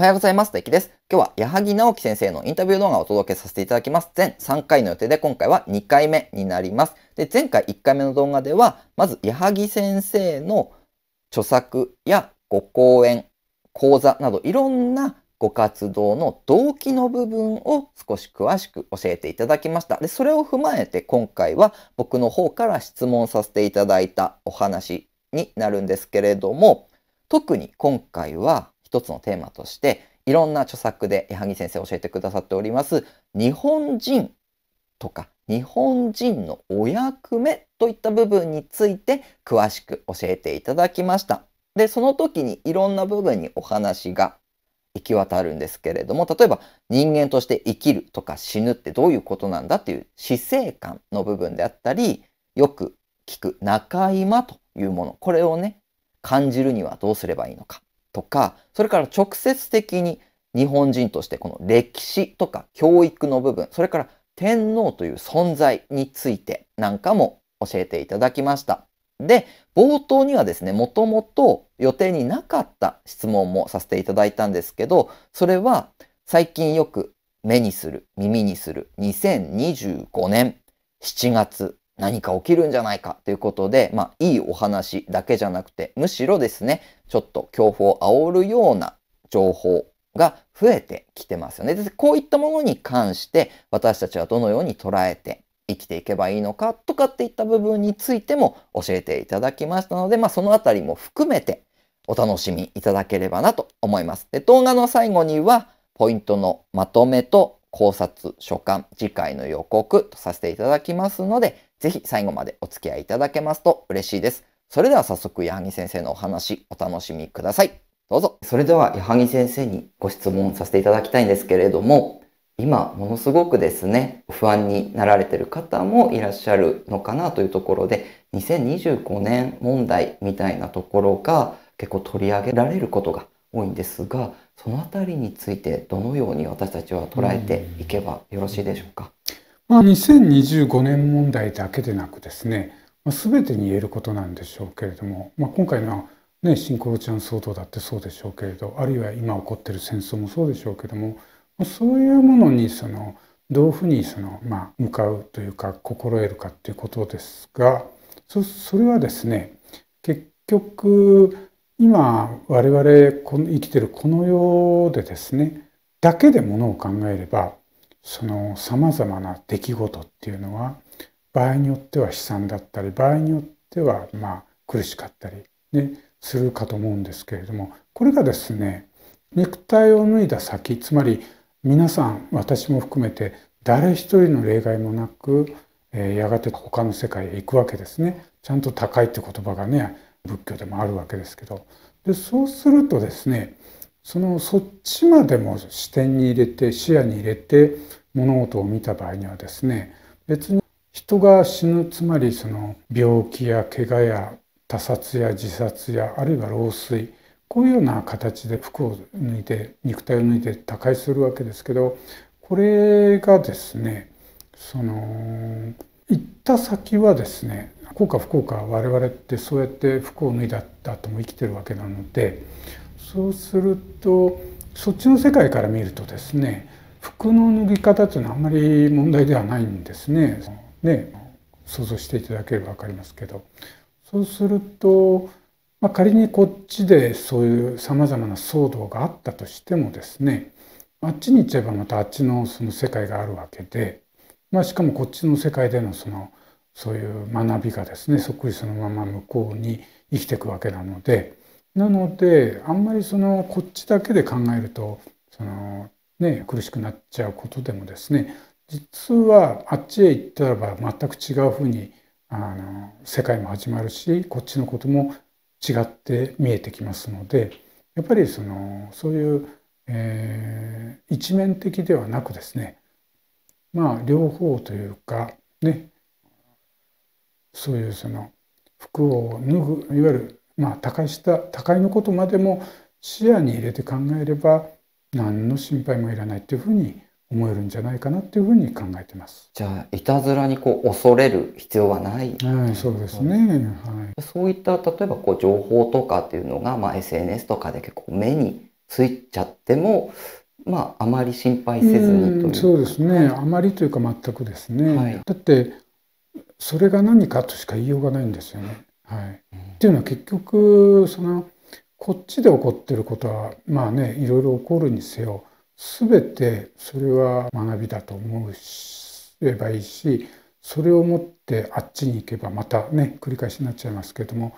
おはようございます。大キです。今日は矢作直樹先生のインタビュー動画をお届けさせていただきます。全3回の予定で今回は2回目になります。で、前回1回目の動画では、まず矢作先生の著作やご講演、講座などいろんなご活動の動機の部分を少し詳しく教えていただきました。で、それを踏まえて今回は僕の方から質問させていただいたお話になるんですけれども、特に今回は一つのテーマとしていろんな著作で矢作先生教えてくださっております日本人とか日本人のお役目といった部分について詳しく教えていただきました。で、その時にいろんな部分にお話が行き渡るんですけれども、例えば人間として生きるとか死ぬってどういうことなんだっていう死生観の部分であったり、よく聞く仲間というもの、これをね、感じるにはどうすればいいのか。とか、それから直接的に日本人としてこの歴史とか教育の部分、それから天皇という存在についてなんかも教えていただきました。で、冒頭にはですね、もともと予定になかった質問もさせていただいたんですけど、それは最近よく目にする、耳にする2025年7月何か起きるんじゃないかということで、まあ、いいお話だけじゃなくて、むしろですね、ちょっと恐怖を煽るような情報が増えてきてますよね。で、こういったものに関して、私たちはどのように捉えて生きていけばいいのかとかっていった部分についても教えていただきましたので、まあ、そのあたりも含めてお楽しみいただければなと思います。で、動画の最後には、ポイントのまとめと考察、所感、次回の予告とさせていただきますので、ぜひ最後までお付き合いいただけますと嬉しいです。それでは早速、矢作先生のお話、お楽しみください。どうぞ。それでは、矢作先生にご質問させていただきたいんですけれども、今、ものすごくですね、不安になられてる方もいらっしゃるのかなというところで、2025年問題みたいなところが結構取り上げられることが多いんですが、そのあたりについてどのように私たちは捉えていけばよろしいでしょうか。うんまあ、2025年問題だけでなくですね、まあ、全てに言えることなんでしょうけれども、まあ、今回の、ね、シンクロちゃん騒動だってそうでしょうけれどあるいは今起こってる戦争もそうでしょうけども、まあ、そういうものにそのどういうふうにその、まあ、向かうというか心得るかっていうことですがそそれはですね結局今我々この生きてるこの世でですねだけでものを考えればそのさまざまな出来事っていうのは場合によっては悲惨だったり場合によってはまあ苦しかったり、ね、するかと思うんですけれどもこれがですね肉体を脱いだ先つまり皆さん私も含めて誰一人の例外もなく、えー、やがて他の世界へ行くわけですね。ちゃんと高いって言葉がね仏教でもあるわけですけどでそうするとですねそのそっちまでも視点に入れて視野に入れて物事を見た場合にはですね別に人が死ぬつまりその病気や怪我や他殺や自殺やあるいは老衰こういうような形で服を脱いで肉体を脱いで他界するわけですけどこれがですねその行った先はですね幸か不幸か我々ってそうやって服を脱いだ後も生きてるわけなのでそうするとそっちの世界から見るとですね服の脱ぎ方っていうのはあんまり問題ではないんですね。ね想像していただければ分かりますけどそうすると、まあ、仮にこっちでそういうさまざまな騒動があったとしてもですねあっちに行っちゃえばまたあっちのその世界があるわけで、まあ、しかもこっちの世界でのそのそういう学びがですねそっくりそのまま向こうに生きていくわけなのでなのであんまりそのこっちだけで考えるとその、ね、苦しくなっちゃうことでもですね実はあっちへ行ったらば全く違うふうにあの世界も始まるしこっちのことも違って見えてきますのでやっぱりそのそういう、えー、一面的ではなくですねまあ両方というかねそういうその服を脱ぐいわゆるまあ高いした他のことまでも視野に入れて考えれば何の心配もいらないというふうに思えるんじゃないかなというふうに考えてます。じゃあいたずらにこう恐れる必要はない、はい、そうですね、はい、そういった例えばこう情報とかっていうのが、まあ、SNS とかで結構目についちゃっても、まあ、あまり心配せずにというそうですね、あまりというか全くですね、はい、だってそれが何かとしか言いようがないんですよね。はい、うんっていうのは結局そのこっちで起こってることはまあねいろいろ起こるにせよ全てそれは学びだと思うばいいしそれを持ってあっちに行けばまたね繰り返しになっちゃいますけども、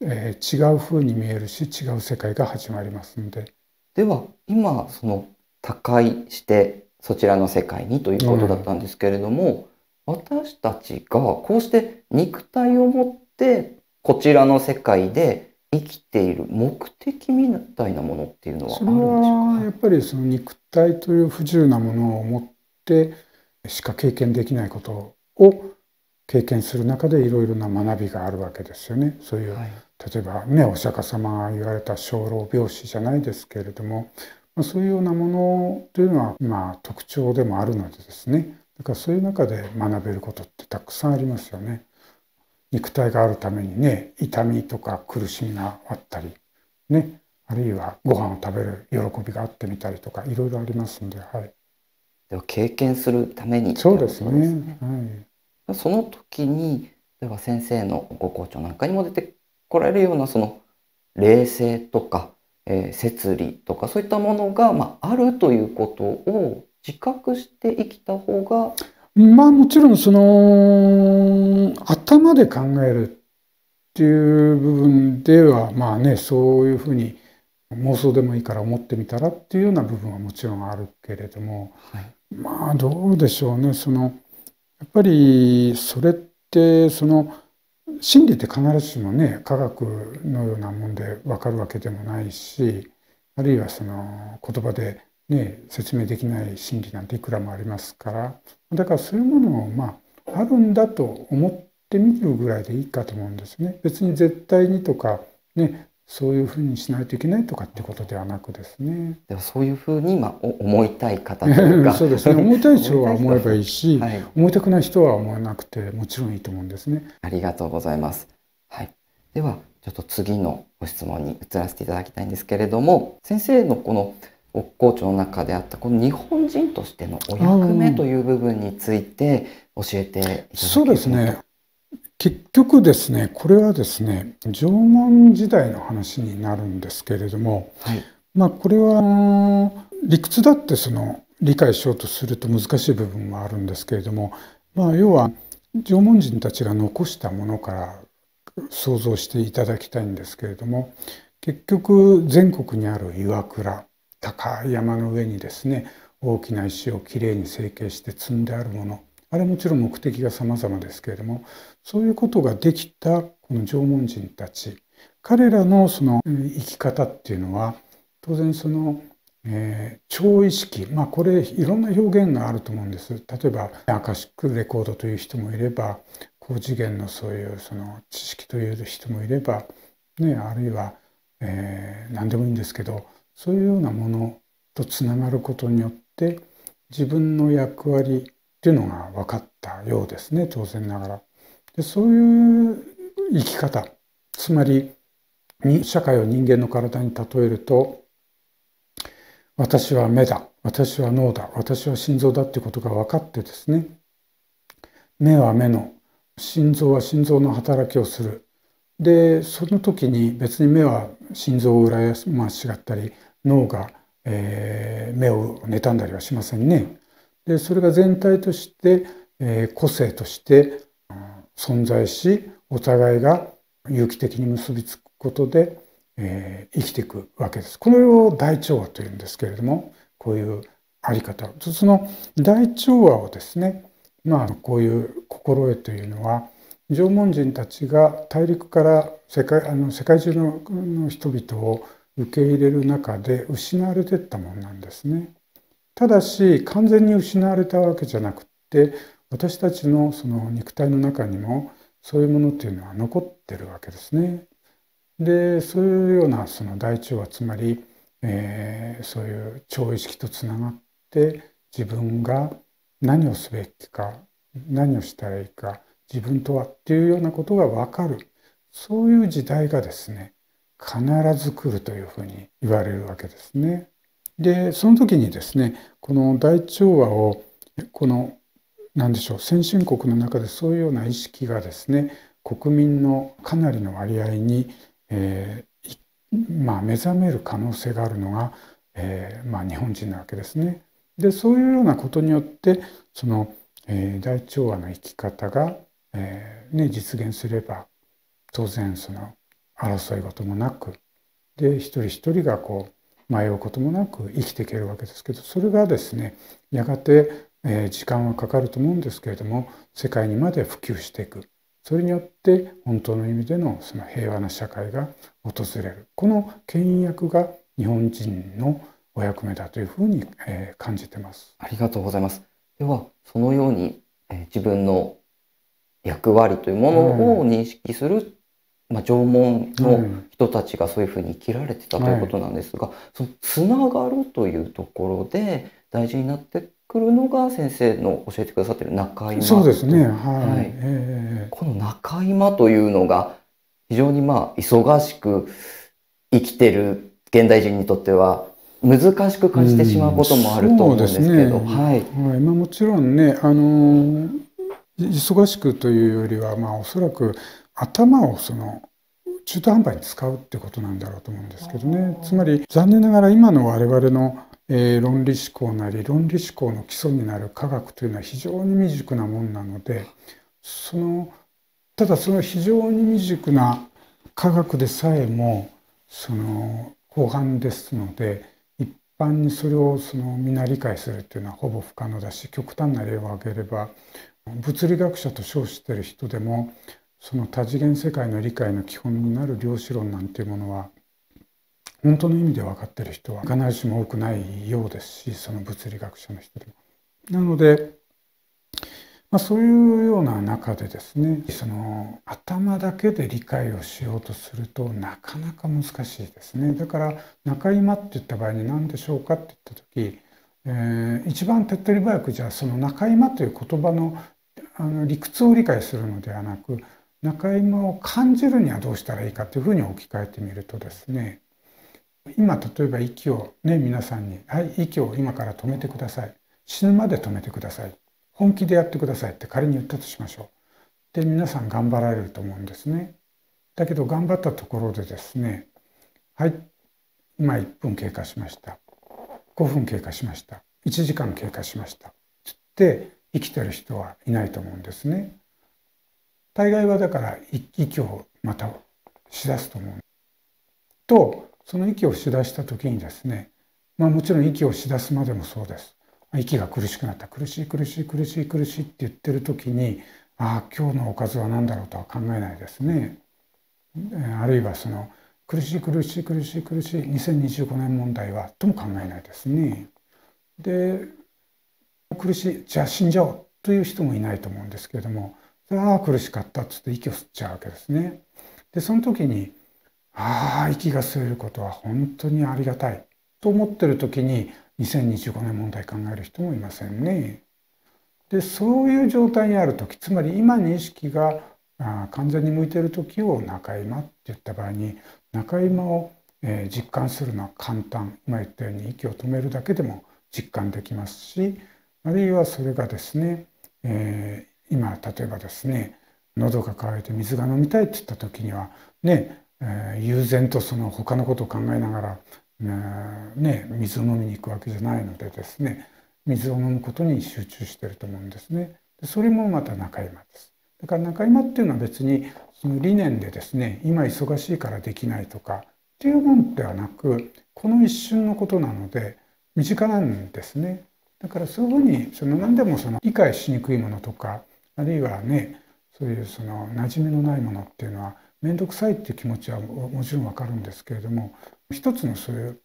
えー、違う風に見えるし違う世界が始まりますので。では今その他界してそちらの世界にということだったんですけれども、うん、私たちがこうして肉体を持ってこちらの世界で生きている目的みたいなものっていうのはあるんでしょうかやっぱりその肉体という不自由なものを持ってしか経験できないことを経験する中でいろいろな学びがあるわけですよね。そういう、はい、例えばねお釈迦様が言われた生老病死じゃないですけれども、まあ、そういうようなものというのはまあ特徴でもあるのでですねだからそういう中で学べることってたくさんありますよね。肉体があるためにね痛みとか苦しみがあったりねあるいはご飯を食べる喜びがあってみたりとかいろいろありますんで、はい、では経験するためにそうですね、ね、はい、その時に例えば先生のご校長なんかにも出てこられるようなその冷静とか、えー、摂理とかそういったものが、まあ、あるということを自覚して生きた方がまあもちろんその当頭で考えるっていう部分ではまあねそういうふうに妄想でもいいから思ってみたらっていうような部分はもちろんあるけれども、はい、まあどうでしょうねそのやっぱりそれってその心理って必ずしもね科学のようなもんで分かるわけでもないしあるいはその言葉で、ね、説明できない心理なんていくらもありますからだからそういうものをまああるんだと思っってみるぐらいでいいかと思うんですね。別に絶対にとか、ね、そういうふうにしないといけないとかってことではなくですね。でもそういうふうに、まあ、思いたい方というかそうですね 思いたい人は思えばいいしはい、思いたくない人は思わなくてもちろんいいと思うんですね。ありがとうございます。はい、ではちょっと次のご質問に移らせていただきたいんですけれども先生のこの国交庁の中であったこの日本人としてのお役目という部分について教えていただけますか、そうですね結局ですねこれはですね縄文時代の話になるんですけれども、はい、まあこれは理屈だってその理解しようとすると難しい部分もあるんですけれども、まあ、要は縄文人たちが残したものから想像していただきたいんですけれども結局全国にある岩倉高い山の上にですね大きな石をきれいに成形して積んであるものあれもちろん目的が様々ですけれどもそういうことができたこの縄文人たち彼らのその生き方っていうのは当然その、えー、超意識まあこれいろんな表現があると思うんです例えばアカシックレコードという人もいれば高次元のそういうその知識という人もいれば、ね、あるいは、えー、何でもいいんですけどそういうようなものとつながることによって自分の役割っていうのが分かったようですね当然ながら。でそういう生き方つまり社会を人間の体に例えると私は目だ私は脳だ私は心臓だっていうことが分かってですね目は目の心臓は心臓の働きをするでその時に別に目は心臓を羨ましがったり脳が、えー、目を妬んだりはしませんね。でそれが全体として、えー、個性として存在しお互いが有機的に結びつくことで、えー、生きていくわけです。これを大調和というんですけれどもこういうあり方その大調和をですねまあこういう心得というのは縄文人たちが大陸から世界あの世界中の人々を受け入れる中で失われていったものなんですね。ただし完全に失われたわけじゃなくって私たちのその肉体の中にもそういうものっていうのは残ってるわけですね。でそういうようなその大腸はつまり、えー、そういう超意識とつながって自分が何をすべきか何をしたらいいか自分とはっていうようなことが分かるそういう時代がですね必ず来るというふうに言われるわけですね。でその時にですねこの大調和をこの何でしょう先進国の中でそういうような意識がですね国民のかなりの割合に、えー、まあ、目覚める可能性があるのが、えー、まあ、日本人なわけですね。でそういうようなことによってその、えー、大調和の生き方が、えね、実現すれば当然その争い事もなくで一人一人がこう迷うこともなく生きていけるわけですけどそれがですねやがてえ時間はかかると思うんですけれども世界にまで普及していくそれによって本当の意味でのその平和な社会が訪れるこの牽引役が日本人のお役目だというふうに感じてます。ありがとうございますではそのようにえ自分の役割というものを認識するまあ、縄文の人たちがそういうふうに生きられてたということなんですが、はい、そのつながるというところで大事になってくるのが先生の教えてくださってる中居そうですね、はい、はい、えー、この中居間というのが非常にまあ忙しく生きてる現代人にとっては難しく感じてしまうこともあると思うんですけど、うんね、はいはいまあ、もちろんねあのー、忙しくというよりは、まあ、おそらく頭をその中途半端に使うってことなんだろうと思うんですけどねつまり残念ながら今の我々の、えー、論理思考なり論理思考の基礎になる科学というのは非常に未熟なもんなのでそのただその非常に未熟な科学でさえもその後半ですので一般にそれをその皆理解するっていうのはほぼ不可能だし極端な例を挙げれば物理学者と称してる人でもその多次元世界の理解の基本になる量子論なんていうものは本当の意味で分かってる人は必ずしも多くないようですしその物理学者の人でも。なので、まあ、そういうような中でですねその頭だけで理解をしようとするとなかなか難しいですね。だから中居間って言った場合に何でしょうかって言った時えー、一番手っ取り早くじゃあその中居間という言葉のあの理屈を理解するのではなく中今を感じるにはどうしたらいいかというふうに置き換えてみるとですね今例えば息をね皆さんに「はい息を今から止めてください」「死ぬまで止めてください」「本気でやってください」って仮に言ったとしましょう。で皆さん頑張られると思うんですね。だけど頑張ったところでですね「はい今1分経過しました」「5分経過しました」「1時間経過しました」言って生きてる人はいないと思うんですね。大概はだから息をまたしだすと思う。とその息をしだした時にですねまあもちろん息をしだすまでもそうです。息が苦しくなった苦しい苦しい苦しい苦しいって言ってる時にああ今日のおかずは何だろうとは考えないですね。あるいはその苦しい苦しい苦しい苦しい2025年問題はとも考えないですね。で苦しいじゃあ死んじゃおうという人もいないと思うんですけれどもああ、苦しかったっつって息を吸っちゃうわけですね。で、その時に、ああ、息が吸えることは本当にありがたいと思ってる時に、2025年問題考える人もいませんね。で、そういう状態にある時、つまり今に意識が完全に向いている時を中今って言った場合に、中今を実感するのは簡単。今言ったように息を止めるだけでも実感できますし、あるいはそれがですね、えー今例えばですね喉が渇いて水が飲みたいって言った時にはね、えー、悠然とその他のことを考えながら、えー、ね、水を飲みに行くわけじゃないのでですね水を飲むことに集中してると思うんですね。でそれもまた中今です。だから中今っていうのは別にその理念でですね今忙しいからできないとかっていうもんではなくこの一瞬のことなので身近なんですね。だからそういうふうにその何でもその理解しにくいものとかあるいはねそういうその馴染みのないものっていうのは面倒くさいっていう気持ちはもちろんわかるんですけれども一つのそういう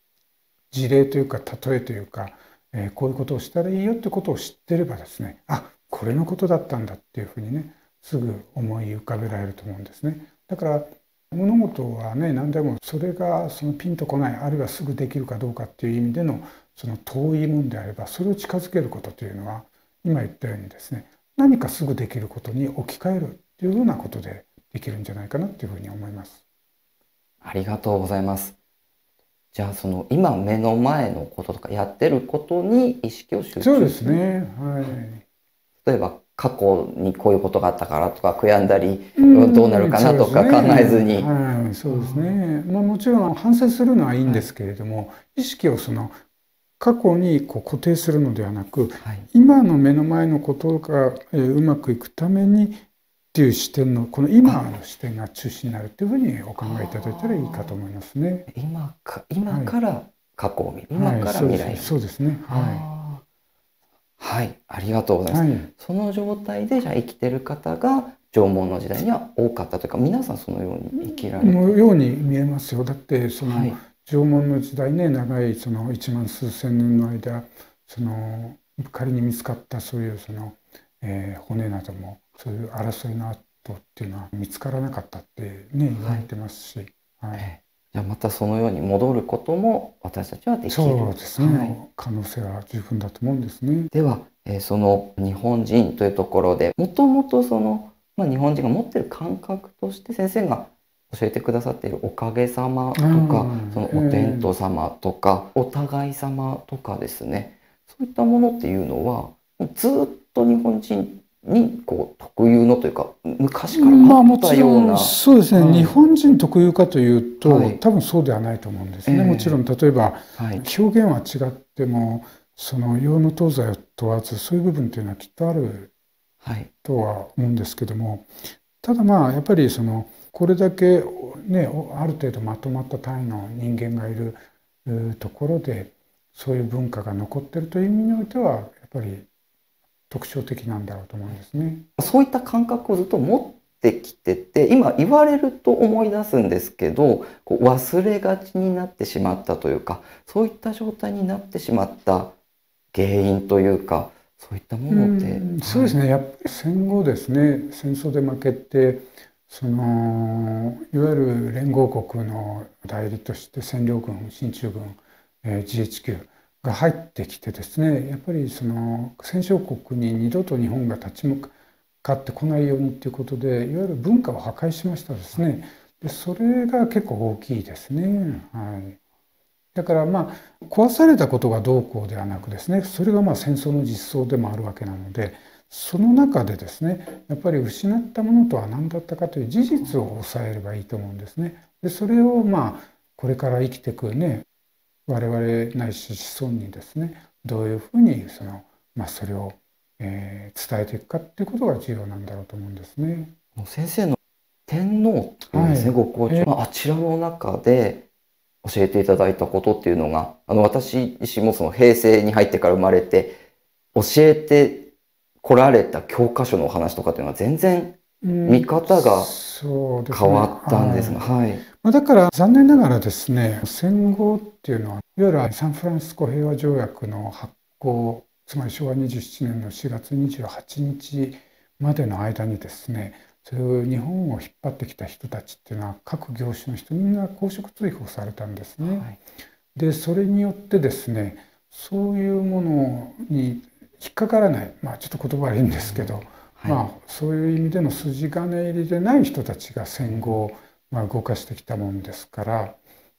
事例というか例えというか、えー、こういうことをしたらいいよってことを知ってればですねあこれのことだったんだっていうふうにねすぐ思い浮かべられると思うんですね。だから物事はね何でもそれがそのピンとこないあるいはすぐできるかどうかっていう意味でのその遠いもんであればそれを近づけることというのは今言ったようにですね何かすぐできることに置き換えるというようなことでできるんじゃないかなというふうに思います。ありがとうございます。じゃあその今目の前のこととかやってることに意識を集中そうですね。はい。例えば過去にこういうことがあったからとか悔やんだり、うん、どうなるかなとか考えずに。そうね。はい、そうですね。まあもちろん反省するのはいいんですけれども、意識をその過去にこう固定するのではなく、はい、今の目の前のことが、えうまくいくためにっていう視点のこの今の視点が中心になるというふうにお考えいただいたらいいかと思いますね。今か今から過去を見る、はい、今から未来を、はい、そうですね。はい。はい、ありがとうございます。はい、その状態でじゃ生きてる方が縄文の時代には多かったというか皆さんそのように生きられるのように見えますよだってその、はい、縄文の時代ね長いその1万数千年の間その仮に見つかったそういうその、えー、骨などもそういう争いの跡っていうのは見つからなかったってね言われてますし、はい、はい、じゃあまたそのように戻ることも私たちはできるそうですね、はい、可能性は十分だと思うんですね。では、えー、その日本人というところでもともとその、まあ、日本人が持ってる感覚として先生が教えてくださっているおかげさまとか、そのお天道様とか、お互い様とかですねそういったものっていうのはずっと日本人にこう特有のというか昔からあったような、まあ、そうですね、うん、日本人特有かというと、はい、多分そうではないと思うんですね、えー、もちろん例えば、はい、表現は違ってもその洋の東西を問わずそういう部分っていうのはきっとあるとは思うんですけども、はい、ただまあやっぱりそのこれだけ、ね、ある程度まとまった単位の人間がいるところでそういう文化が残ってるという意味においてはやっぱり特徴的なんだろうと思うんですね。そういった感覚をずっと持ってきてて今言われると思い出すんですけどこう忘れがちになってしまったというかそういった状態になってしまった原因というかそういったもので、うん、そうですねやっぱり戦後ですね戦争で負けてそのいわゆる連合国の代理として占領軍進駐軍、えー、GHQ が入ってきてですねやっぱりその戦勝国に二度と日本が立ち向かってこないようにっていうことでいわゆる文化を破壊しましたですねでそれが結構大きいですね。はいだからまあ壊されたことがどうこうではなくですねそれがまあ戦争の実相でもあるわけなのでその中でですねやっぱり失ったものとは何だったかという事実を抑えればいいと思うんですね。でそれをまあこれから生きてくね我々ないし子孫にですねどういうふうにその、まあ、それを、えー、伝えていくかっていうことが重要なんだろうと思うんですね。先生の天皇いですね、はい、ご校長、えー、あちらの中で教えていただいたことっていうのがあの私自身もその平成に入ってから生まれて教えて来られた教科書のお話とかっていうのは全然見方が変わったんですが、うんはい、はいまあ、だから残念ながらですね戦後っていうのはいわゆるサンフランシスコ平和条約の発行つまり昭和27年の4月28日までの間にですねそういう日本を引っ張ってきた人たちっていうのは各業種の人みんな公職追放されたんですね。はい、でそれによってですねそういうものに引っかからない、まあ、ちょっと言葉悪いんですけど、はい、まあ、そういう意味での筋金入りでない人たちが戦後、まあ、動かしてきたもんですから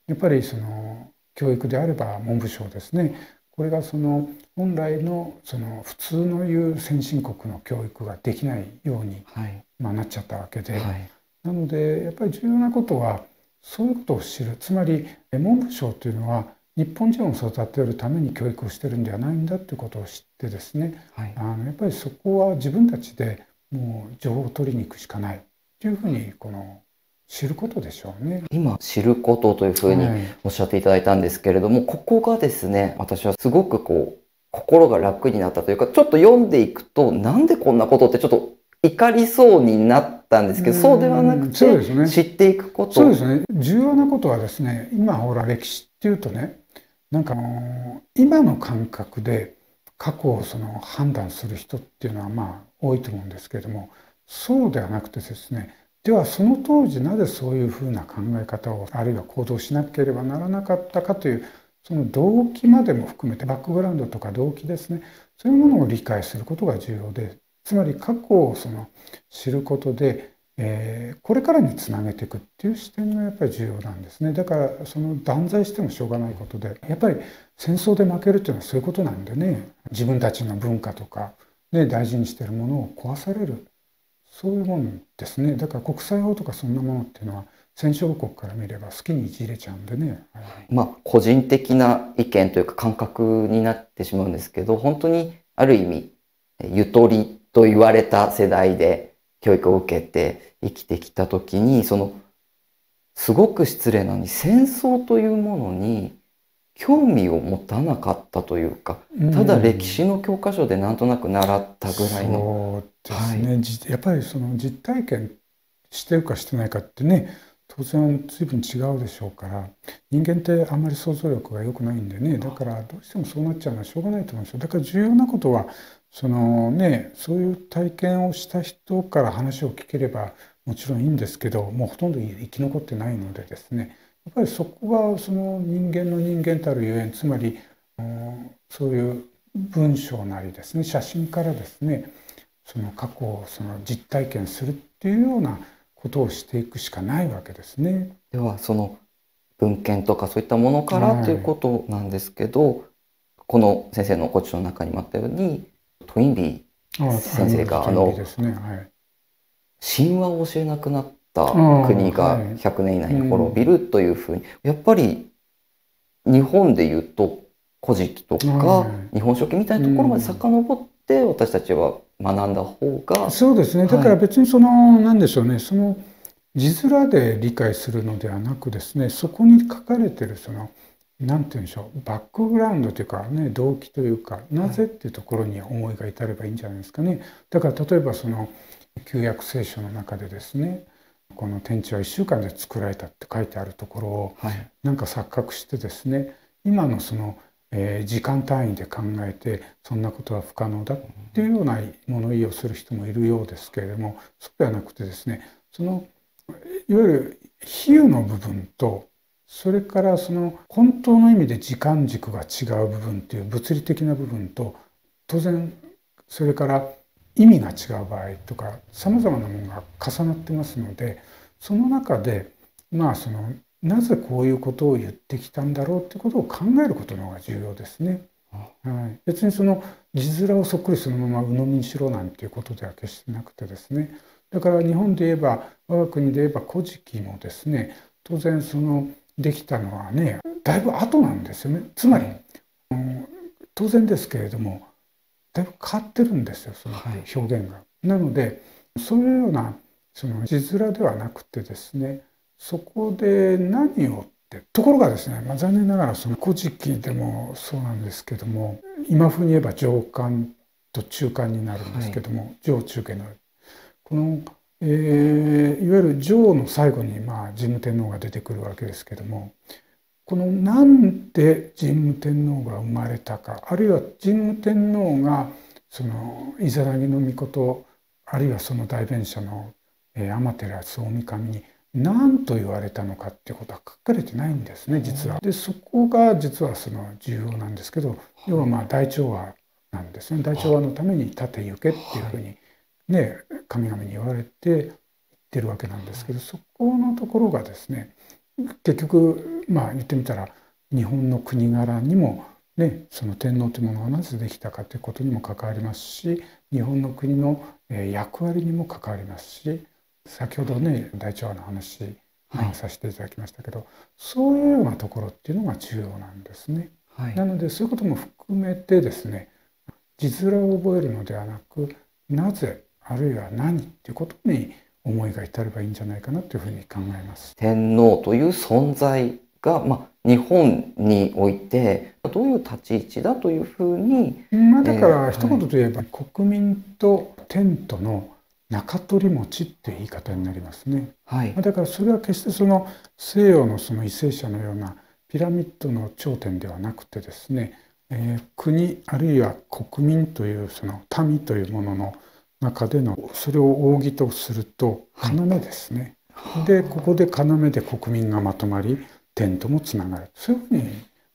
やっぱりその教育であれば文部省ですねこれがその本来のその普通の言う先進国の教育ができないように、まなっちゃったわけで、はいはい、なのでやっぱり重要なことはそういうことを知るつまり文部省というのは日本人を育てるために教育をしてるんではないんだっていうことを知ってですね、はい、あのやっぱりそこは自分たちでもう情報を取りに行くしかないというふうにこの知ることでしょうね今知ることというふうにおっしゃっていただいたんですけれども、はい、ここがですね私はすごくこう心が楽になったというかちょっと読んでいくとなんでこんなことってちょっと怒りそうになったんですけどそうではなくて、ね、知っていくことそうですね重要なことはですね今ほら歴史っていうとねなんかあの今の感覚で過去をその判断する人っていうのはまあ多いと思うんですけれどもそうではなくてですねではその当時なぜそういうふうな考え方をあるいは行動しなければならなかったかというその動機までも含めてバックグラウンドとか動機ですねそういうものを理解することが重要でつまり過去をその知ることでえー、これからにつなげていくっていう視点がやっぱり重要なんですねだからその断罪してもしょうがないことでやっぱり戦争で負けるっていうのはそういうことなんでね自分たちの文化とか、ね、大事にしてるものを壊されるそういうもんですねだから国際法とかそんなものっていうのは戦勝国から見れば好きにいじれちゃうんでね、はい、まあ個人的な意見というか感覚になってしまうんですけど本当にある意味ゆとりと言われた世代で教育を受けて生きてきた時にそのすごく失礼なのに戦争というものに興味を持たなかったというか、ただ歴史の教科書でなんとなく習ったぐらいの。うん、そうですね、はい、やっぱりその実体験してるかしてないかってね当然随分違うでしょうから人間ってあんまり想像力が良くないんでねだからどうしてもそうなっちゃうのはしょうがないと思うんですよだから重要なことはそのねそういう体験をした人から話を聞ければもちろんいいんですけどもうほとんど生き残ってないのでですねやっぱりそこはその人間の人間たるゆえんつまり、うん、そういう文章なりですね写真からですねその過去をその実体験するっていうようなことをしていくしかないわけですね。ではその文献とかそういったものから、はい、ということなんですけどこの先生のお口の中にもあったようにトインビー先生があの、神話を教えなくなった国が100年以内に滅びるというふうに、やっぱり日本でいうと「古事記」とか「日本書紀」みたいなところまで遡って私たちは学んだ方が、そうですねだから別にその、何なんでしょうねその字面で理解するのではなくですねそこに書かれてるその何て言うんでしょうバックグラウンドというかね動機というかなぜっていうところに思いが至ればいいんじゃないですかね。だから例えばその旧約聖書の中でですねこの天地は1週間で作られたって書いてあるところを、はい、なんか錯覚してですね今のその、えー、時間単位で考えてそんなことは不可能だっていうような物言いをする人もいるようですけれどもそうではなくてですねそのいわゆる比喩の部分とそれからその本当の意味で時間軸が違う部分っていう物理的な部分と当然それから意味が違う場合とかさまざまなものが重なってますのでその中でまあそのなぜこういうことを言ってきたんだろうってことを考えることの方が重要ですね。はい、別にその字面をそっくりそのまま鵜呑みにしろなんていうことでは決してなくてですねだから日本で言えば我が国で言えば「古事記」もですね当然そのできたのはねだいぶ後なんですよねつまり、うん、当然ですけれどもだいぶ変わってるんですよその表現が。はい、なのでそういうようなその字面ではなくてですねそこで何をってところがですね、まあ、残念ながらその「古事記」でもそうなんですけども今風に言えば上巻と中間になるんですけども、はい、上中下のこのえー、いわゆる王の最後に、まあ、神武天皇が出てくるわけですけどもこのなんで神武天皇が生まれたかあるいは神武天皇がその伊皿木の御事あるいはその代弁者の、えー、天照大神に何と言われたのかっていうことは書かれてないんですね実は。でそこが実はその重要なんですけど要はまあ大調和なんですね大調和のために立て行けっていうふうにね、神々に言われててるわけなんですけどそこのところがですね結局まあ言ってみたら日本の国柄にも、ね、その天皇というものがなぜできたかということにも関わりますし日本の国の役割にも関わりますし先ほどね大腸の話、させていただきましたけど、そういうようなところっていうのが重要なんですね。はい、なのでそういうことも含めてですね実面を覚えるのではなくなぜあるいは何っていうことに思いが至ればいいんじゃないかなというふうに考えます。天皇という存在が、まあ、日本においてどういう立ち位置だというふうに、まあ、だから一言で言えば、えーはい、国民と天との中取り持ちって言い方になりますね、はい、だからそれは決してその西洋のその為政者のようなピラミッドの頂点ではなくてですね、えー、国あるいは国民というその民というものの中でのそれを扇とすると要ですね、はい、でここで要で国民がまとまり点ともつながるそういうふうに、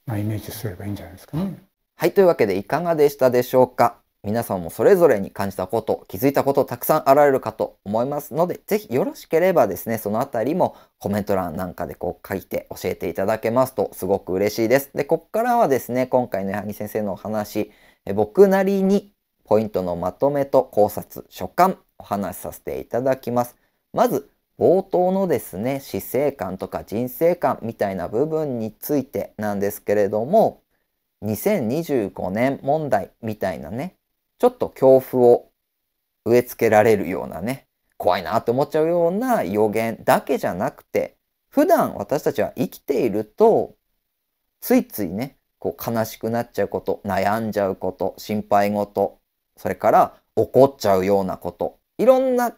まあ、イメージすればいいんじゃないですかね。はいというわけでいかがでしたでしょうか皆さんもそれぞれに感じたこと気づいたことたくさんあられるかと思いますので是非よろしければですねその辺りもコメント欄なんかでこう書いて教えていただけますとすごく嬉しいです。でここからはですね今回の矢作先生のお話僕なりにポイントのまとめと考察、所感、お話しさせていただきます。まず、冒頭のですね、死生観とか人生観みたいな部分についてなんですけれども、2025年問題みたいなね、ちょっと恐怖を植え付けられるようなね、怖いなって思っちゃうような予言だけじゃなくて、普段私たちは生きていると、ついついね、こう悲しくなっちゃうこと、悩んじゃうこと、心配事、それから怒っちゃうようなこと、いろんな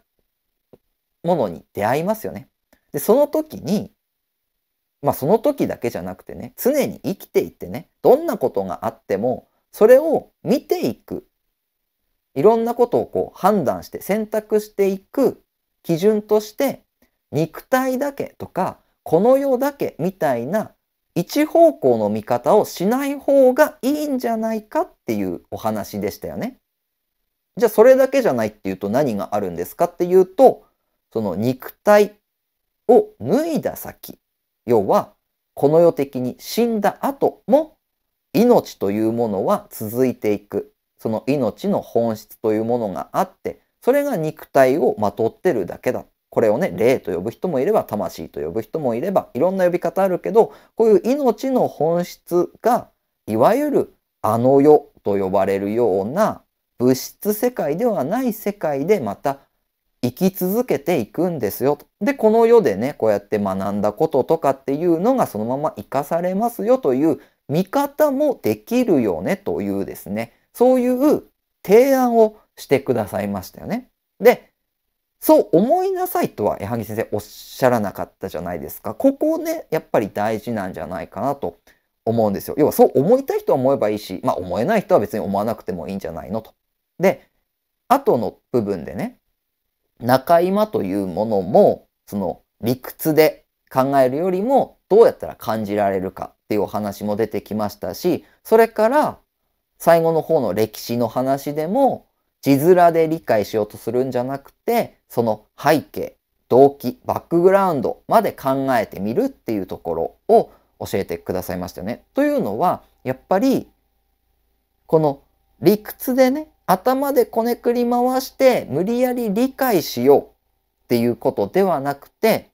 ものに出会いますよね。で、その時に、まあその時だけじゃなくてね、常に生きていってね、どんなことがあっても、それを見ていく。いろんなことをこう判断して選択していく基準として、肉体だけとか、この世だけみたいな一方向の見方をしない方がいいんじゃないかっていうお話でしたよね。じゃあそれだけじゃないっていうと何があるんですかっていうと、その肉体を脱いだ先、要はこの世的に死んだ後も命というものは続いていく。その命の本質というものがあって、それが肉体をまとってるだけだ。これをね、霊と呼ぶ人もいれば、魂と呼ぶ人もいれば、いろんな呼び方あるけど、こういう命の本質が、いわゆるあの世と呼ばれるような物質世界ではない世界でまた生き続けていくんですよと。で、この世でね、こうやって学んだこととかっていうのがそのまま生かされますよという見方もできるよねというですね、そういう提案をしてくださいましたよね。で、そう思いなさいとは矢作先生おっしゃらなかったじゃないですか。ここね、やっぱり大事なんじゃないかなと思うんですよ。要はそう思いたい人は思えばいいし、まあ思えない人は別に思わなくてもいいんじゃないのと。で、後の部分でね、仲間というものも、その理屈で考えるよりも、どうやったら感じられるかっていうお話も出てきましたし、それから最後の方の歴史の話でも、字面で理解しようとするんじゃなくて、その背景、動機、バックグラウンドまで考えてみるっていうところを教えてくださいましたね。というのは、やっぱり、この理屈でね、頭でこねくり回して無理やり理解しようっていうことではなくて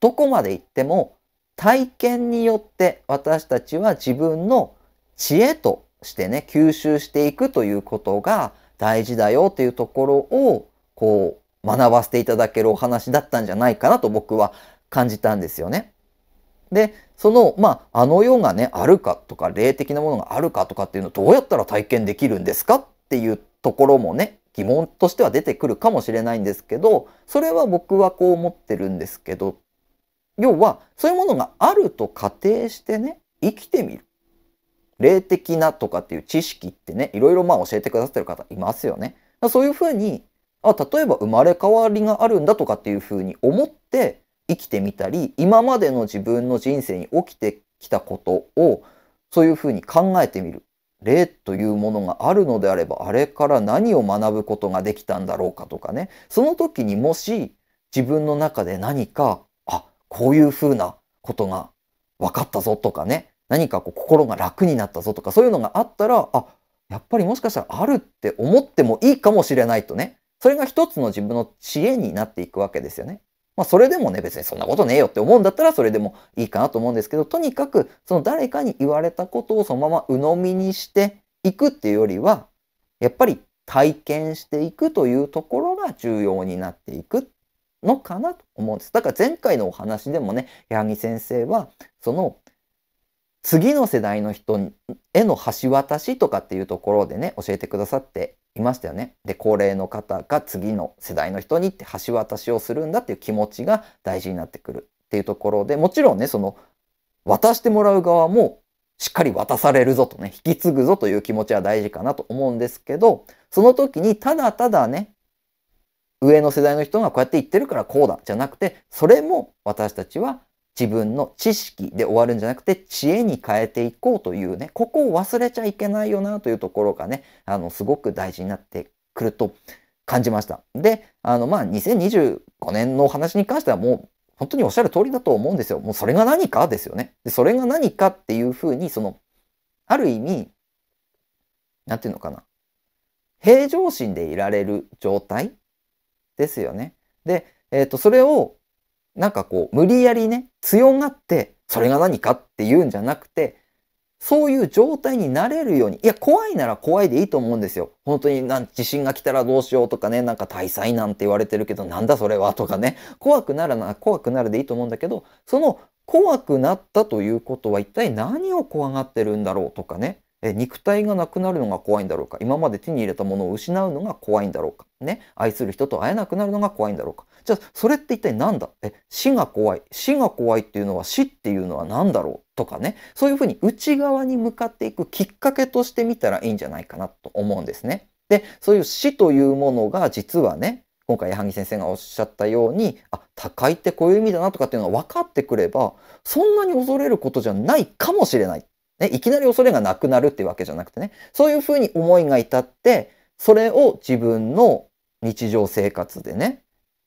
どこまで行っても体験によって私たちは自分の知恵としてね吸収していくということが大事だよというところをこう学ばせていただけるお話だったんじゃないかなと僕は感じたんですよね。でそのまああの世がねあるかとか霊的なものがあるかとかっていうのをどうやったら体験できるんですかっていうところもね疑問としては出てくるかもしれないんですけどそれは僕はこう思ってるんですけど要はそういうものがあると仮定してね生きてみる。霊的なとかっていう知識ってねいろいろまあ教えてくださってる方いますよね。そういうふうにあ例えば生まれ変わりがあるんだとかっていうふうに思って生きてみたり、今までの自分の人生に起きてきたことを、そういうふうに考えてみる。例というものがあるのであれば、あれから何を学ぶことができたんだろうかとかね。その時にもし自分の中で何か、あ、こういうふうなことが分かったぞとかね。何かこう心が楽になったぞとか、そういうのがあったら、あ、やっぱりもしかしたらあるって思ってもいいかもしれないとね。それが一つの自分の知恵になっていくわけですよね。まあ、それでもね、別にそんなことねえよって思うんだったらそれでもいいかなと思うんですけど、とにかくその誰かに言われたことをそのまま鵜呑みにしていくっていうよりは、やっぱり体験していくというところが重要になっていくのかなと思うんです。だから前回のお話でもね、矢作先生は、その次の世代の人への橋渡しとかっていうところでね、教えてくださっていましたよね。で、高齢の方が次の世代の人にって橋渡しをするんだっていう気持ちが大事になってくるっていうところで、もちろんね、その渡してもらう側もしっかり渡されるぞとね、引き継ぐぞという気持ちは大事かなと思うんですけど、その時にただただね、上の世代の人がこうやって言ってるからこうだじゃなくて、それも私たちは自分の知識で終わるんじゃなくて知恵に変えていこうというねここを忘れちゃいけないよなというところがねあのすごく大事になってくると感じました。であのまあ2025年の話に関してはもう本当におっしゃる通りだと思うんですよ。もうそれが何かですよね。でそれが何かっていうふうにそのある意味なんていうのかな平常心でいられる状態ですよね。で、えーとそれをなんかこう、無理やりね、強がって、それが何かって言うんじゃなくて、そういう状態になれるように、いや、怖いなら怖いでいいと思うんですよ。本当になん地震が来たらどうしようとかね、なんか大災なんて言われてるけど、なんだそれはとかね、怖くなるな、怖くなるでいいと思うんだけど、その怖くなったということは一体何を怖がってるんだろうとかね、え肉体がなくなるのが怖いんだろうか今まで手に入れたものを失うのが怖いんだろうかね愛する人と会えなくなるのが怖いんだろうかじゃあそれって一体何だえ死が怖い死が怖いっていうのは死っていうのは何だろうとかねそういうふうに内側に向かっていくきっかけとしてみたらいいんじゃないかなと思うんですね。でそういう死というものが実はね今回矢作先生がおっしゃったようにあ他界ってこういう意味だなとかっていうのが分かってくればそんなに恐れることじゃないかもしれないね、いきなり恐れがなくなるっていうわけじゃなくてね、そういうふうに思いが至って、それを自分の日常生活でね、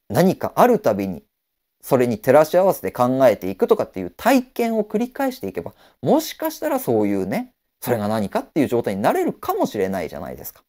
何かあるたびに、それに照らし合わせて考えていくとかっていう体験を繰り返していけば、もしかしたらそういうね、それが何かっていう状態になれるかもしれないじゃないですか。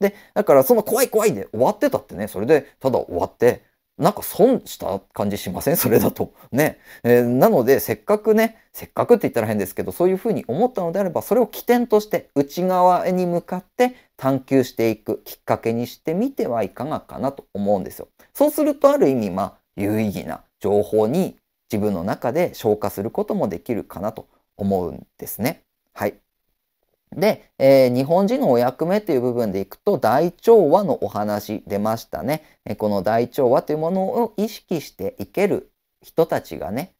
で、だからその怖い怖いで終わってたってね、それでただ終わって、なんか損した感じしません それだと。ね。えー、なので、せっかくね、せっかくって言ったら変ですけど、そういうふうに思ったのであれば、それを起点として内側に向かって探求していくきっかけにしてみてはいかがかなと思うんですよ。そうすると、ある意味、まあ、有意義な情報に自分の中で消化することもできるかなと思うんですね。はい。で、えー、日本人のお役目という部分でいくと大調和のお話出ましたね。この大調和というものを意識していける人たちがね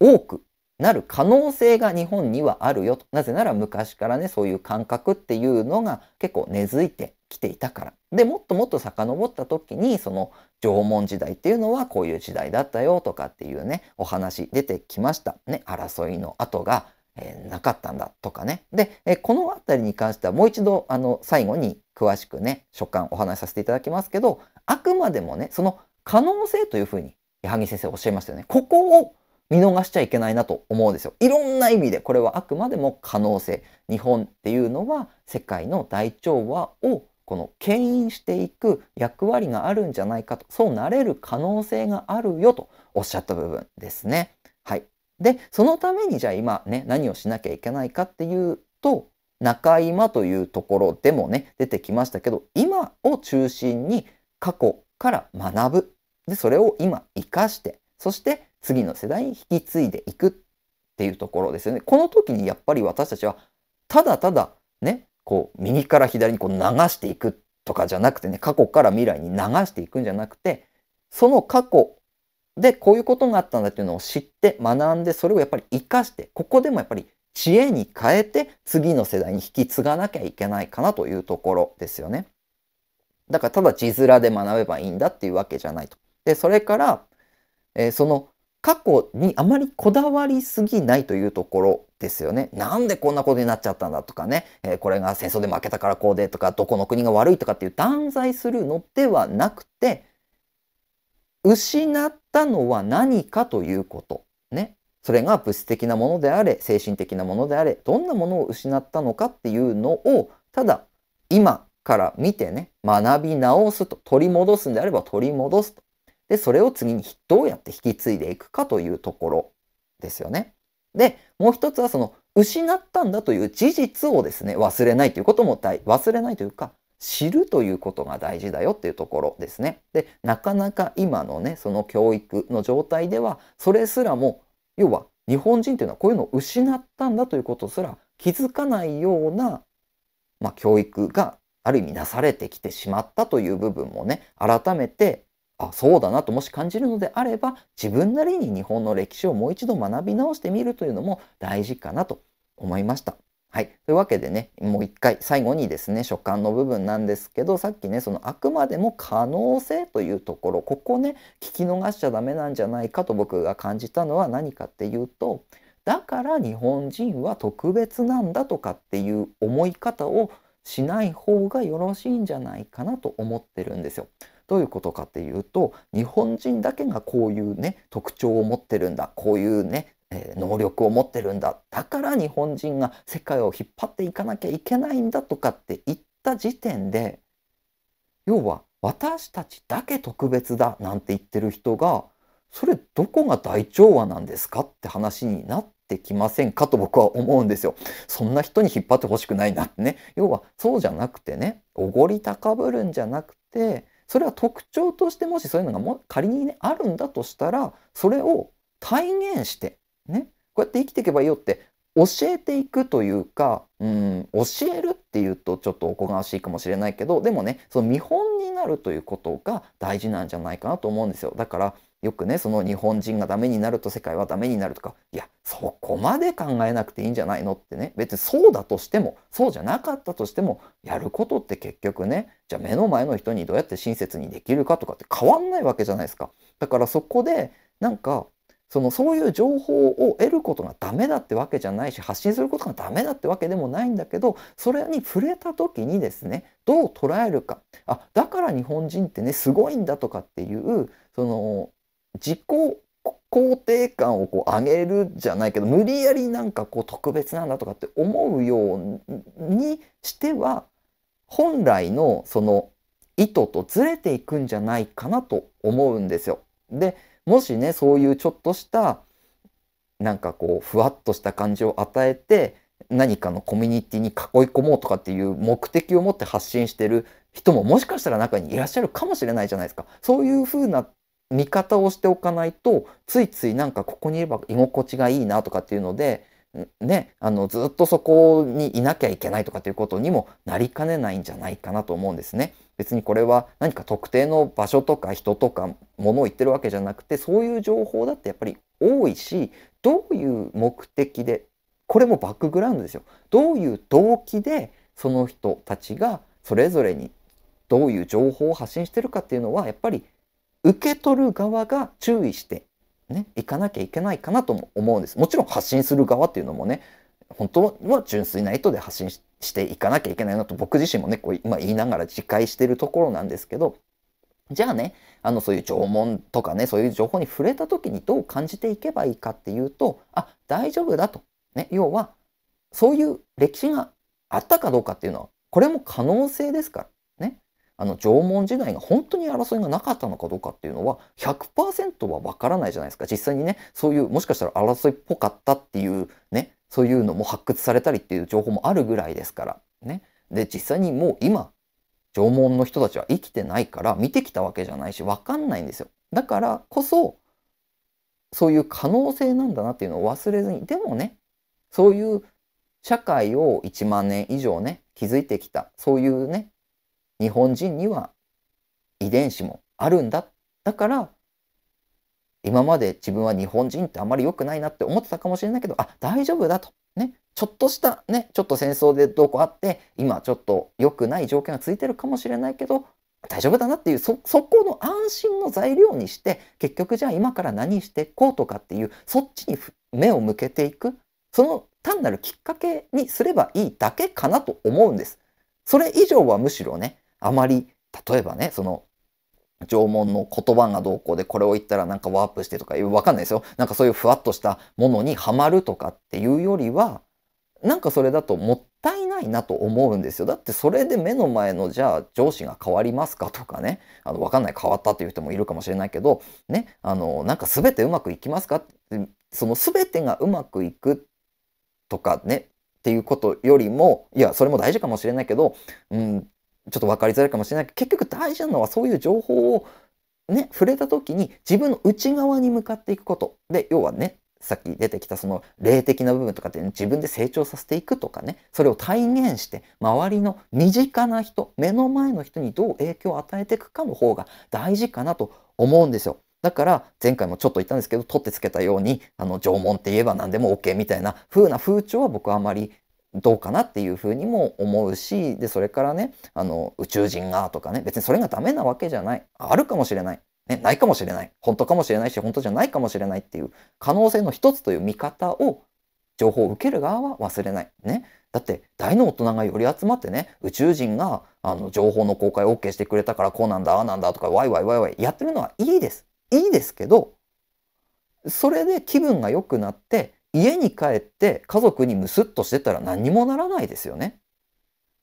多くなる可能性が日本にはあるよと。なぜなら昔からねそういう感覚っていうのが結構根付いてきていたから。でもっともっと遡った時にその縄文時代っていうのはこういう時代だったよとかっていうねお話出てきました。ね争いの後がえー、なかったんだとかね。で、えー、この辺りに関してはもう一度あの最後に詳しくね、所感お話しさせていただきますけど、あくまでもね、その可能性というふうに矢作先生おっしゃいましたよね。ここを見逃しちゃいけないなと思うんですよ。いろんな意味でこれはあくまでも可能性。日本っていうのは世界の大調和をこの牽引していく役割があるんじゃないかとそうなれる可能性があるよとおっしゃった部分ですね。で、そのためにじゃあ今ね、何をしなきゃいけないかっていうと、中今というところでもね、出てきましたけど、今を中心に過去から学ぶ。で、それを今生かして、そして次の世代に引き継いでいくっていうところですよね。この時にやっぱり私たちは、ただただね、こう右から左にこう流していくとかじゃなくてね、過去から未来に流していくんじゃなくて、その過去で、こういうことがあったんだっていうのを知って学んで、それをやっぱり活かして、ここでもやっぱり知恵に変えて次の世代に引き継がなきゃいけないかなというところですよね。だからただ字面で学べばいいんだっていうわけじゃないと。で、それから、えー、その過去にあまりこだわりすぎないというところですよね。なんでこんなことになっちゃったんだとかね、えー、これが戦争で負けたからこうでとか、どこの国が悪いとかっていう断罪するのではなくて、失ったのは何かということ。ね。それが物質的なものであれ、精神的なものであれ、どんなものを失ったのかっていうのを、ただ今から見てね、学び直すと、取り戻すんであれば取り戻すと。で、それを次にどうやって引き継いでいくかというところですよね。で、もう一つはその失ったんだという事実をですね、忘れないということも大、忘れないというか、知るということが大事だよっていうところですね。でなかなか今のねその教育の状態ではそれすらも要は日本人というのはこういうのを失ったんだということすら気づかないような、まあ、教育がある意味なされてきてしまったという部分もね改めてあそうだなともし感じるのであれば自分なりに日本の歴史をもう一度学び直してみるというのも大事かなと思いました。はい。というわけでね、もう一回、最後にですね、所感の部分なんですけど、さっきね、そのあくまでも可能性というところ、ここね、聞き逃しちゃダメなんじゃないかと僕が感じたのは何かっていうと、だから日本人は特別なんだとかっていう思い方をしない方がよろしいんじゃないかなと思ってるんですよ。どういうことかっていうと日本人だけがこういうね特徴を持ってるんだこういうねえー、能力を持ってるんだだから日本人が世界を引っ張っていかなきゃいけないんだとかって言った時点で要は私たちだけ特別だなんて言ってる人がそれどこが大調和なんですかって話になってきませんかと僕は思うんですよ。そんな人に引っ張ってほしくないなってね。要はそうじゃなくてねおごり高ぶるんじゃなくてそれは特徴としてもしそういうのがも仮にねあるんだとしたらそれを体現してね、こうやって生きていけばいいよって教えていくというか、うん、教えるっていうとちょっとおこがましいかもしれないけどでもねその見本になるということが大事なんじゃないかなと思うんですよだからよくねその日本人がダメになると世界はダメになるとかいやそこまで考えなくていいんじゃないのってね別にそうだとしてもそうじゃなかったとしてもやることって結局ねじゃあ目の前の人にどうやって親切にできるかとかって変わんないわけじゃないですかだからそこでなんかそのそういう情報を得ることがダメだってわけじゃないし発信することがダメだってわけでもないんだけどそれに触れた時にですねどう捉えるかあだから日本人ってねすごいんだとかっていうその自己肯定感をこう上げるじゃないけど無理やりなんかこう特別なんだとかって思うようにしては本来のその意図とずれていくんじゃないかなと思うんですよ。でもしねそういうちょっとしたなんかこうふわっとした感じを与えて何かのコミュニティに囲い込もうとかっていう目的を持って発信してる人ももしかしたら中にいらっしゃるかもしれないじゃないですか。そういうふうな見方をしておかないとついついなんかここにいれば居心地がいいなとかっていうのでね、あのずっとそこにいなきゃいけないとかっていうことにもなりかねないんじゃないかなと思うんですね。別にこれは何か特定の場所とか人とかものを言ってるわけじゃなくてそういう情報だってやっぱり多いしどういう目的でこれもバックグラウンドですよ。どういう動機でその人たちがそれぞれにどういう情報を発信してるかっていうのはやっぱり受け取る側が注意してね、行かなきゃいけないかなとも思うんです。もちろん発信する側っていうのもね、本当は純粋な意図で発信していかなきゃいけないなと僕自身もね、こう今言いながら自戒してるところなんですけど、じゃあね、あのそういう縄文とかね、そういう情報に触れた時にどう感じていけばいいかっていうと、あ、大丈夫だと。ね、要は、そういう歴史があったかどうかっていうのは、これも可能性ですから。あの縄文時代が本当に争いがなかったのかどうかっていうのは100%はわからないじゃないですか実際にねそういうもしかしたら争いっぽかったっていうねそういうのも発掘されたりっていう情報もあるぐらいですからねで実際にもう今縄文の人たちは生きてないから見てきたわけじゃないしわかんないんですよだからこそそういう可能性なんだなっていうのを忘れずにでもねそういう社会を1万年以上ね築いてきたそういうね日本人には遺伝子もあるんだだから今まで自分は日本人ってあんまり良くないなって思ってたかもしれないけどあ大丈夫だとねちょっとしたねちょっと戦争でどうこうあって今ちょっと良くない条件が続いてるかもしれないけど大丈夫だなっていうそこの安心の材料にして結局じゃあ今から何してこうとかっていうそっちに目を向けていくその単なるきっかけにすればいいだけかなと思うんです。それ以上はむしろねあまり例えばねその縄文の言葉がどうこうでこれを言ったらなんかワープしてとかわかんないですよなんかそういうふわっとしたものにはまるとかっていうよりはなんかそれだともったいないなと思うんですよだってそれで目の前のじゃあ上司が変わりますかとかねあの分かんない変わったという人もいるかもしれないけどねあのなんか全てうまくいきますかその全てがうまくいくとかねっていうことよりもいやそれも大事かもしれないけど、うん、ちょっと分かりづらいかもしれないけど結局大事なのはそういう情報をね触れた時に自分の内側に向かっていくことで要はねさっき出てきたその霊的な部分とかって、自分で成長させていくとかねそれを体現して周りの身近な人目の前の人にどう影響を与えていくかの方が大事かなと思うんですよ。だから前回もちょっと言ったんですけど取ってつけたようにあの縄文って言えば何でも OK みたいな風な風潮は僕はあまりどうかなっていうふうにも思うしでそれからねあの宇宙人がとかね別にそれがダメなわけじゃないあるかもしれない、ね、ないかもしれない本当かもしれないし本当じゃないかもしれないっていう可能性の一つという見方を情報を受ける側は忘れない。ね、だって大の大人がより集まってね宇宙人があの情報の公開を OK してくれたからこうなんだああなんだとかワイワイワイワイやってるのはいいです。いいですけどそれで気分が良くなって家に帰って家族にムスッとしてたら何にもならないですよね。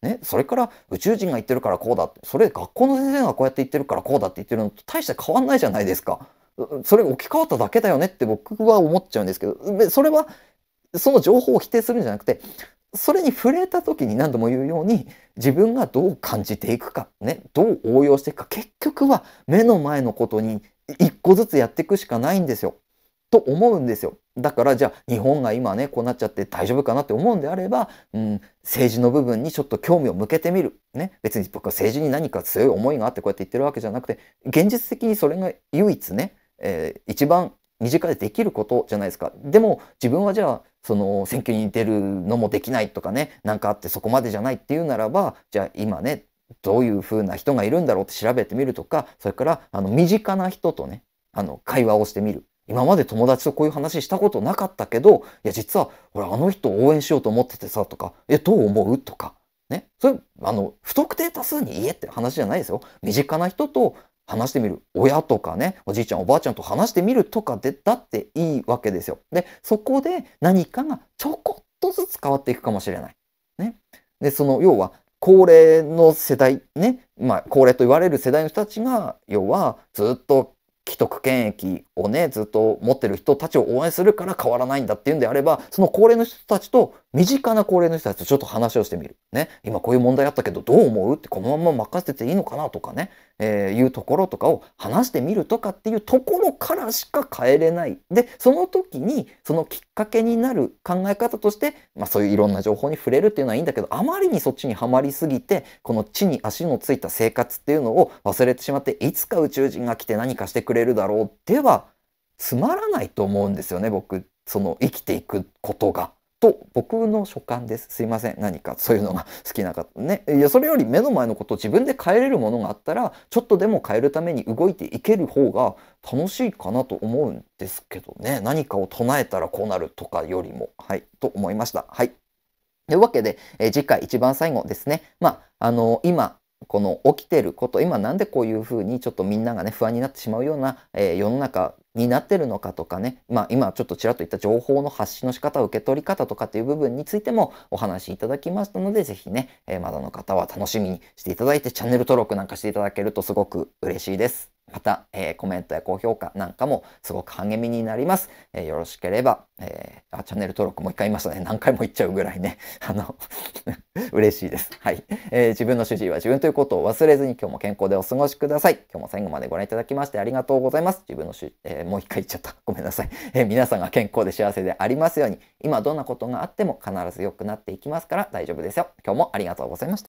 ね、それから宇宙人が言ってるからこうだってそれ学校の先生がこうやって言ってるからこうだって言ってるのと大して変わんないじゃないですかそれ置き換わっただけだよねって僕は思っちゃうんですけどそれはその情報を否定するんじゃなくてそれに触れた時に何度も言うように自分がどう感じていくか、ね、どう応用していくか結局は目の前のことに一個ずつやっていくしかないんですよ。と思うんですよ。だからじゃあ日本が今ねこうなっちゃって大丈夫かなって思うんであれば、うん、政治の部分にちょっと興味を向けてみる。ね、別に僕は政治に何か強い思いがあってこうやって言ってるわけじゃなくて現実的にそれが唯一ね、えー、一番身近でできることじゃないですか。でも自分はじゃあその選挙に出るのもできないとかね何かあってそこまでじゃないっていうならばじゃあ今ねどういうふうな人がいるんだろうって調べてみるとかそれからあの身近な人とねあの会話をしてみる今まで友達とこういう話したことなかったけど、いや、実は、ほら、あの人を応援しようと思っててさ、とか、え、どう思うとか、ね。それ、あの、不特定多数に言えって話じゃないですよ。身近な人と話してみる。親とかね、おじいちゃん、おばあちゃんと話してみるとかで、だっていいわけですよ。で、そこで何かがちょこっとずつ変わっていくかもしれない。ね。で、その、要は、高齢の世代ね、まあ、高齢と言われる世代の人たちが、要は、ずっと既得権益をねずっと持ってる人たちを応援するから変わらないんだっていうんであればその高齢の人たちと身近な高齢の人たちとちょっと話をしてみる。ね、今こういう問題あったけどどう思うってこのまま任せてていいのかなとかね、えー、いうところとかを話してみるとかっていうところからしか変えれない。でその時にそのきっかけになる考え方として、まあ、そういういろんな情報に触れるっていうのはいいんだけどあまりにそっちにはまりすぎてこの地に足のついた生活っていうのを忘れてしまっていつか宇宙人が来て何かしてくれれるだろうではつまらないと思うんですよね僕その生きていくことが。と僕の所感です。すいません。何かそういうのが好きな方ね。いや、それより目の前のことを自分で変えれるものがあったら、ちょっとでも変えるために動いていける方が楽しいかなと思うんですけどね。何かを唱えたらこうなるとかよりも。はい。と思いました。はい。というわけで、え次回一番最後ですね。まあ、あの、今、この起きてること今なんでこういうふうにちょっとみんながね不安になってしまうような、えー、世の中になってるのかとかね、まあ、今ちょっとちらっと言った情報の発信の仕方受け取り方とかっていう部分についてもお話しいただきましたので是非ね、えー、まだの方は楽しみにしていただいてチャンネル登録なんかしていただけるとすごく嬉しいです。また、えー、コメントや高評価なんかもすごく励みになります。えー、よろしければ、えー、あ、チャンネル登録もう一回言いましたね。何回も言っちゃうぐらいね。あの 嬉しいです。はい、えー、自分の主治医は自分ということを忘れずに今日も健康でお過ごしください。今日も最後までご覧いただきましてありがとうございます。自分の主、えー、もう一回言っちゃった。ごめんなさい、えー、皆さんが健康で幸せでありますように、今どんなことがあっても必ず良くなっていきますから大丈夫ですよ。今日もありがとうございました。